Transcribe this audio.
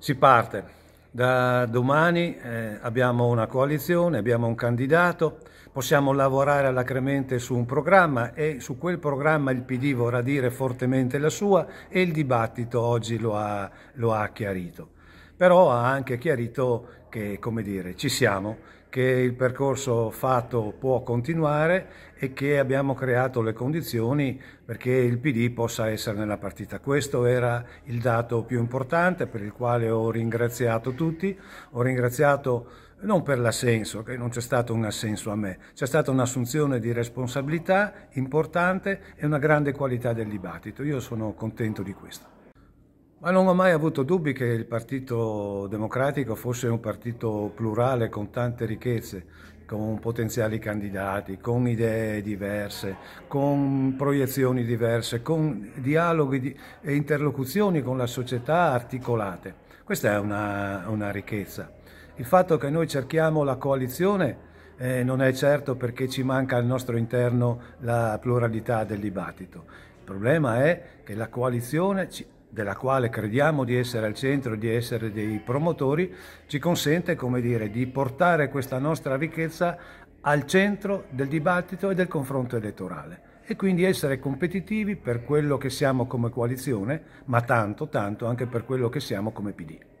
Si parte. Da domani eh, abbiamo una coalizione, abbiamo un candidato, possiamo lavorare alacremente su un programma e su quel programma il PD vorrà dire fortemente la sua e il dibattito oggi lo ha, lo ha chiarito però ha anche chiarito che, come dire, ci siamo, che il percorso fatto può continuare e che abbiamo creato le condizioni perché il PD possa essere nella partita. Questo era il dato più importante per il quale ho ringraziato tutti, ho ringraziato non per l'assenso, che non c'è stato un assenso a me, c'è stata un'assunzione di responsabilità importante e una grande qualità del dibattito. Io sono contento di questo. Ma non ho mai avuto dubbi che il Partito Democratico fosse un partito plurale con tante ricchezze, con potenziali candidati, con idee diverse, con proiezioni diverse, con dialoghi di... e interlocuzioni con la società articolate. Questa è una, una ricchezza. Il fatto che noi cerchiamo la coalizione eh, non è certo perché ci manca al nostro interno la pluralità del dibattito. Il problema è che la coalizione ci della quale crediamo di essere al centro, di essere dei promotori, ci consente come dire, di portare questa nostra ricchezza al centro del dibattito e del confronto elettorale e quindi essere competitivi per quello che siamo come coalizione, ma tanto, tanto anche per quello che siamo come PD.